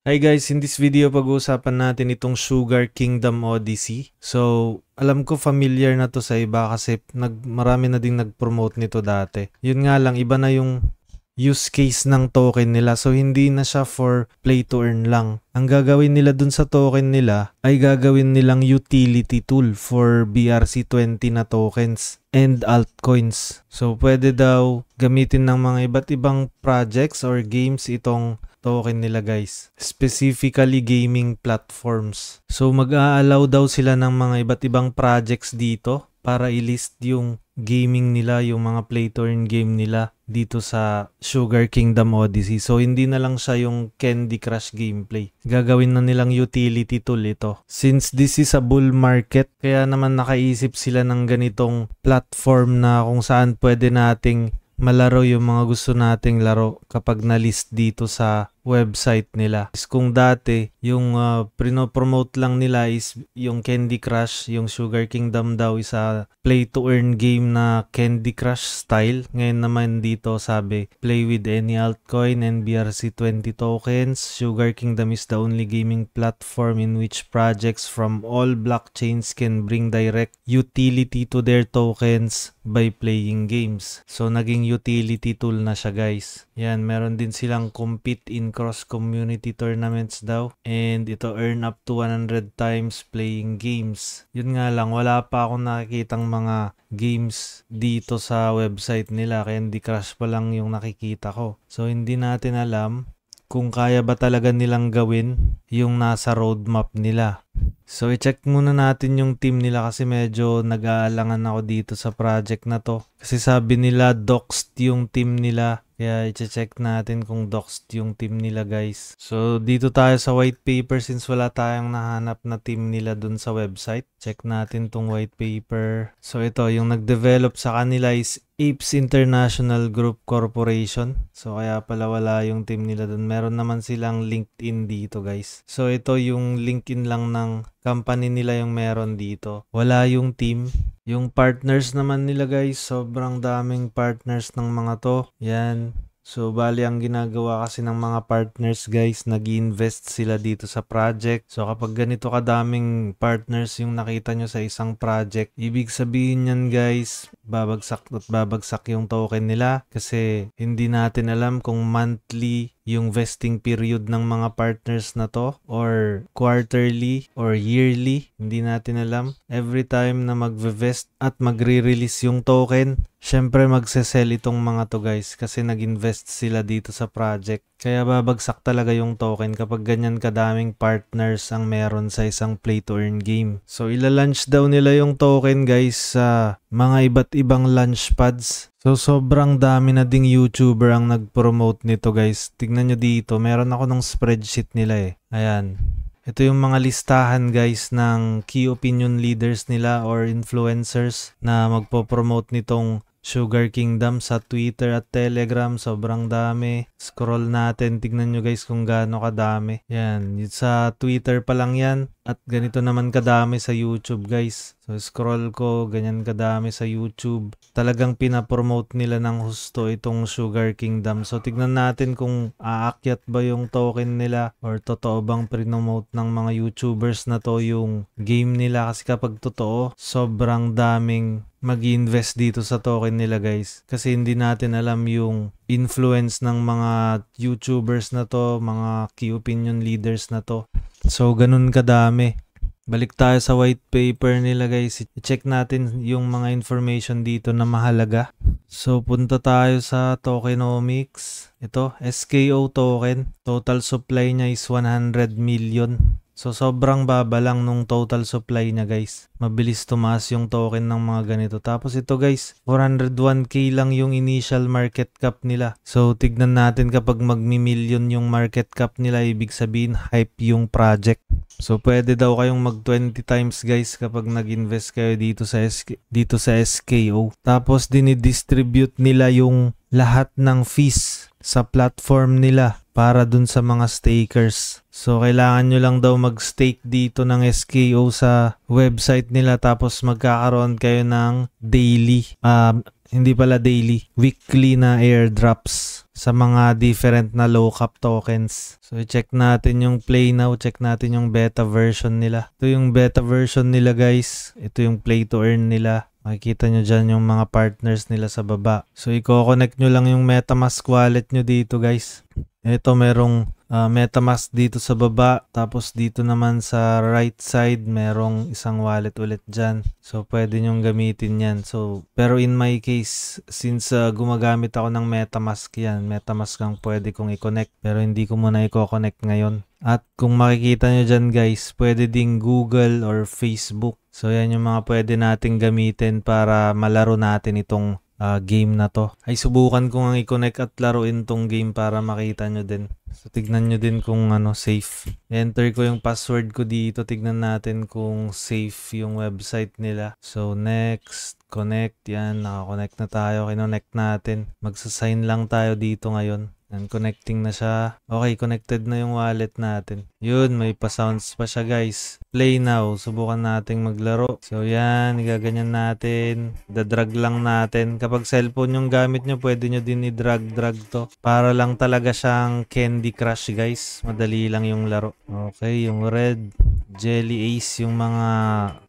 Hi guys, in this video pag-uusapan natin itong Sugar Kingdom Odyssey. So, alam ko familiar na to sa iba kasi nag, marami na ding nag-promote nito dati. Yun nga lang, iba na yung use case ng token nila. So, hindi na siya for play to earn lang. Ang gagawin nila dun sa token nila ay gagawin nilang utility tool for BRC20 na tokens and altcoins. So, pwede daw gamitin ng mga iba't ibang projects or games itong token nila guys. Specifically gaming platforms. So mag aallow daw sila ng mga iba't ibang projects dito para i-list yung gaming nila, yung mga play to earn game nila dito sa Sugar Kingdom Odyssey. So, hindi na lang siya yung Candy Crush gameplay. Gagawin na nilang utility tool ito. Since this is a bull market, kaya naman nakaisip sila ng ganitong platform na kung saan pwede nating malaro yung mga gusto nating laro kapag na-list dito sa website nila. Is kung dati, yung uh, ah, promote lang nila is yung Candy Crush, yung Sugar Kingdom daw is a play-to-earn game na Candy Crush style. Ngayon naman dito sabi, play with any altcoin, NBRC 20 tokens. Sugar Kingdom is the only gaming platform in which projects from all blockchains can bring direct utility to their tokens by playing games. So, naging utility tool na siya guys. Yan, meron din silang compete in cross-community tournaments daw. And ito earn up to 100 times playing games. Yun nga lang, wala pa akong nakikitang mga games dito sa website nila. Kaya hindi Crush pa lang yung nakikita ko. So hindi natin alam kung kaya ba talaga nilang gawin yung nasa roadmap nila. So i-check muna natin yung team nila kasi medyo nag-aalangan ako dito sa project na to. Kasi sabi nila doxed yung team nila kaya i-check natin kung doxed yung team nila guys. So dito tayo sa white paper since wala tayong nahanap na team nila dun sa website. Check natin tong white paper. So ito yung nag-develop sa kanila is Apes International Group Corporation. So kaya pala wala yung team nila dun. Meron naman silang LinkedIn dito guys. So ito yung LinkedIn lang ng company nila yung meron dito. Wala yung team. Yung partners naman nila guys, sobrang daming partners ng mga to. Yan. So bali ang ginagawa kasi ng mga partners guys, nag invest sila dito sa project. So kapag ganito kadaming partners yung nakita nyo sa isang project, ibig sabihin yan guys, babagsak at babagsak yung token nila kasi hindi natin alam kung monthly yung vesting period ng mga partners na to or quarterly or yearly, hindi natin alam. Every time na magve-vest at magre-release yung token, syempre magse-sell itong mga to guys kasi nag-invest sila dito sa project. Kaya babagsak talaga yung token kapag ganyan kadaming partners ang meron sa isang play to earn game. So ilalunch daw nila yung token guys sa mga iba't ibang launchpads. So sobrang dami na ding YouTuber ang nagpromote nito guys. Tignan nyo dito, meron ako ng spreadsheet nila eh. Ayan. Ito yung mga listahan guys ng key opinion leaders nila or influencers na magpo-promote nitong Sugar Kingdom sa Twitter at Telegram. Sobrang dami. Scroll natin. Tignan nyo guys kung gaano kadami. Yan. Sa Twitter pa lang yan. At ganito naman kadami sa YouTube guys. So scroll ko, ganyan kadami sa YouTube. Talagang pinapromote nila ng husto itong Sugar Kingdom. So tignan natin kung aakyat ba yung token nila or totoo bang promote ng mga YouTubers na to yung game nila. Kasi kapag totoo, sobrang daming mag invest dito sa token nila guys. Kasi hindi natin alam yung influence ng mga YouTubers na to, mga key opinion leaders na to. So, ganun kadami. Balik tayo sa white paper nila guys. I-check natin yung mga information dito na mahalaga. So punta tayo sa tokenomics. Ito, SKO token. Total supply niya is 100 million. So sobrang baba lang nung total supply niya guys. Mabilis tumaas yung token ng mga ganito. Tapos ito guys, 401k lang yung initial market cap nila. So tignan natin kapag magmi-million yung market cap nila, ibig sabihin hype yung project. So pwede daw kayong mag 20 times guys kapag nag-invest kayo dito sa SK, dito sa SKO. Tapos dinidistribute nila yung lahat ng fees sa platform nila para dun sa mga stakers. So kailangan nyo lang daw mag-stake dito ng SKO sa website nila tapos magkakaroon kayo ng daily, uh, hindi pala daily, weekly na airdrops sa mga different na low cap tokens. So check natin yung play now, check natin yung beta version nila. Ito yung beta version nila guys, ito yung play to earn nila. Makikita nyo dyan yung mga partners nila sa baba. So, i-connect nyo lang yung MetaMask wallet nyo dito guys. Ito merong uh, MetaMask dito sa baba. Tapos dito naman sa right side merong isang wallet ulit dyan. So, pwede nyong gamitin yan. So, pero in my case, since uh, gumagamit ako ng MetaMask yan, MetaMask ang pwede kong i-connect. Pero hindi ko muna i-connect ngayon. At kung makikita nyo dyan guys, pwede ding Google or Facebook So yan yung mga pwede nating gamitin para malaro natin itong uh, game na to. Ay subukan ko nga i-connect at laruin tong game para makita nyo din. So tignan nyo din kung ano safe. Enter ko yung password ko dito. Tignan natin kung safe yung website nila. So next, connect. Yan, nakakonect na tayo. Kinonect natin. Magsasign lang tayo dito ngayon. Yan, connecting na siya. Okay, connected na yung wallet natin. Yun, may pa-sounds pa siya guys. Play now. Subukan nating maglaro. So yan, igaganyan natin. Da-drag lang natin. Kapag cellphone yung gamit nyo, pwede nyo din i-drag-drag to. Para lang talaga siyang Candy Crush guys. Madali lang yung laro. Okay, yung red. Jelly Ace yung mga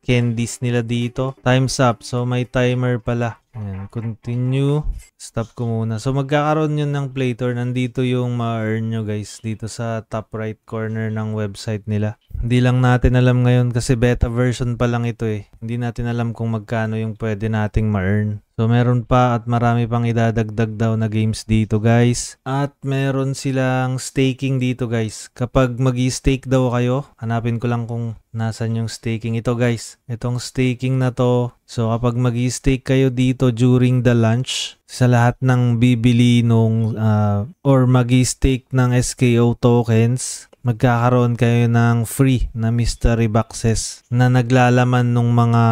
candies nila dito. Time's up. So, may timer pala. Ayan, continue. Stop ko muna. So, magkakaroon yun ng play tour. Nandito yung ma-earn nyo guys dito sa top right corner ng website nila. Hindi lang natin alam ngayon kasi beta version pa lang ito eh. Hindi natin alam kung magkano yung pwede nating ma-earn. So meron pa at marami pang idadagdag daw na games dito guys. At meron silang staking dito guys. Kapag mag stake daw kayo, hanapin ko lang kung nasan yung staking ito guys. Itong staking na to. So kapag mag stake kayo dito during the launch, sa lahat ng bibili nung uh, or mag stake ng SKO tokens, magkakaroon kayo ng free na mystery boxes na naglalaman ng mga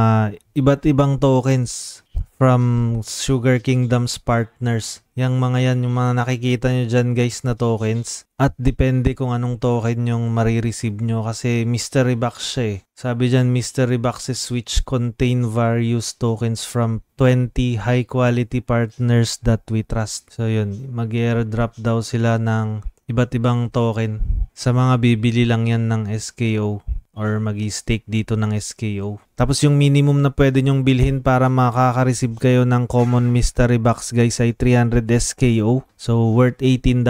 iba't ibang tokens from Sugar Kingdom's partners. Yang mga yan, yung mga nakikita nyo dyan guys na tokens. At depende kung anong token yung marireceive nyo kasi mystery box siya eh. Sabi dyan, mystery boxes which contain various tokens from 20 high quality partners that we trust. So yun, mag-airdrop daw sila ng iba't ibang token. Sa mga bibili lang yan ng SKO or mag stake dito ng SKO. Tapos yung minimum na pwede nyong bilhin para makaka-receive kayo ng common mystery box guys ay 300 SKO. So worth $18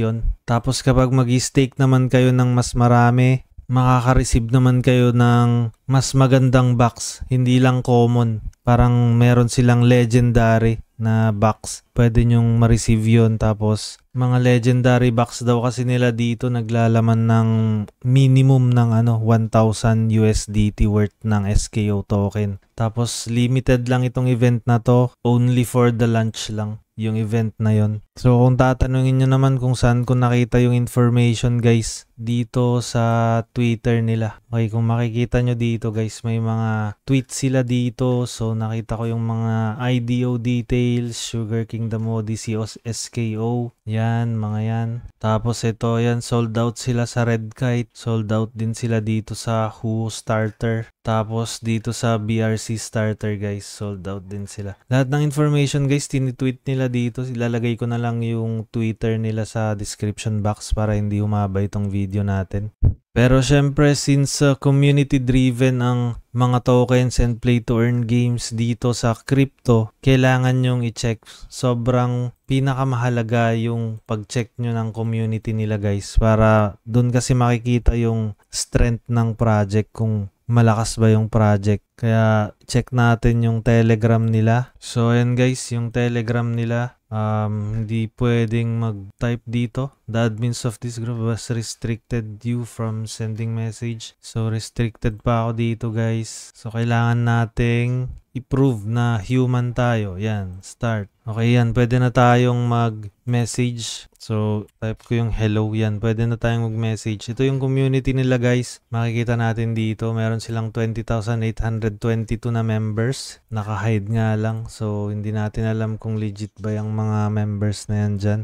yon. Tapos kapag mag stake naman kayo ng mas marami, makaka-receive naman kayo ng mas magandang box. Hindi lang common. Parang meron silang legendary na box. Pwede nyong ma-receive yun. Tapos mga legendary box daw kasi nila dito naglalaman ng minimum ng ano 1,000 USDT worth ng SKO token. Tapos limited lang itong event na to, only for the launch lang yung event na yon. So kung tatanungin nyo naman kung saan ko nakita yung information guys dito sa Twitter nila. Okay, kung makikita nyo dito guys may mga tweets sila dito. So nakita ko yung mga IDO details, Sugar Kingdom Odyssey SKO. Yan, mga yan. Tapos ito yan, sold out sila sa Red Kite. Sold out din sila dito sa Who Starter. Tapos dito sa BRC Starter guys, sold out din sila. Lahat ng information guys, tinitweet nila dito. Ilalagay ko na lang lang yung Twitter nila sa description box para hindi humaba itong video natin. Pero syempre since uh, community driven ang mga tokens and play to earn games dito sa crypto, kailangan nyong i-check. Sobrang pinakamahalaga yung pag-check nyo ng community nila guys para doon kasi makikita yung strength ng project kung malakas ba yung project. Kaya check natin yung telegram nila. So ayan guys, yung telegram nila Um, hindi pwedeng mag-type dito. The admins of this group was restricted you from sending message. So, restricted pa ako dito guys. So, kailangan nating i-prove na human tayo. Yan, start. Okay, yan. Pwede na tayong mag-message. So, type ko yung hello. Yan, pwede na tayong mag-message. Ito yung community nila, guys. Makikita natin dito. Meron silang 20,822 na members. Naka-hide nga lang. So, hindi natin alam kung legit ba yung mga members na yan dyan.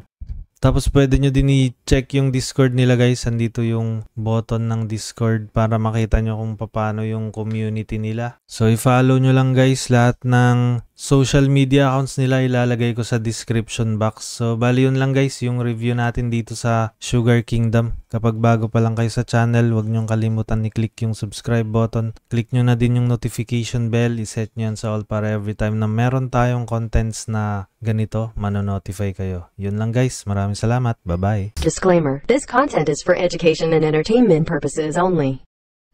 Tapos pwede nyo din i-check yung Discord nila guys. Andito yung button ng Discord para makita nyo kung paano yung community nila. So i-follow nyo lang guys lahat ng social media accounts nila ilalagay ko sa description box. So, bali yun lang guys yung review natin dito sa Sugar Kingdom. Kapag bago pa lang kayo sa channel, huwag nyong kalimutan i-click yung subscribe button. Click nyo na din yung notification bell. I-set nyo yan sa all para every time na meron tayong contents na ganito, manonotify kayo. Yun lang guys. Maraming salamat. Bye-bye. Disclaimer. This content is for education and entertainment purposes only.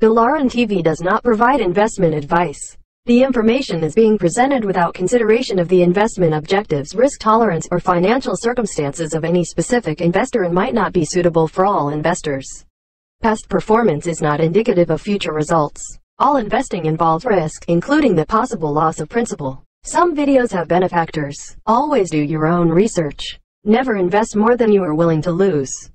Galaran TV does not provide investment advice. The information is being presented without consideration of the investment objectives, risk tolerance, or financial circumstances of any specific investor and might not be suitable for all investors. Past performance is not indicative of future results. All investing involves risk, including the possible loss of principal. Some videos have benefactors. Always do your own research. Never invest more than you are willing to lose.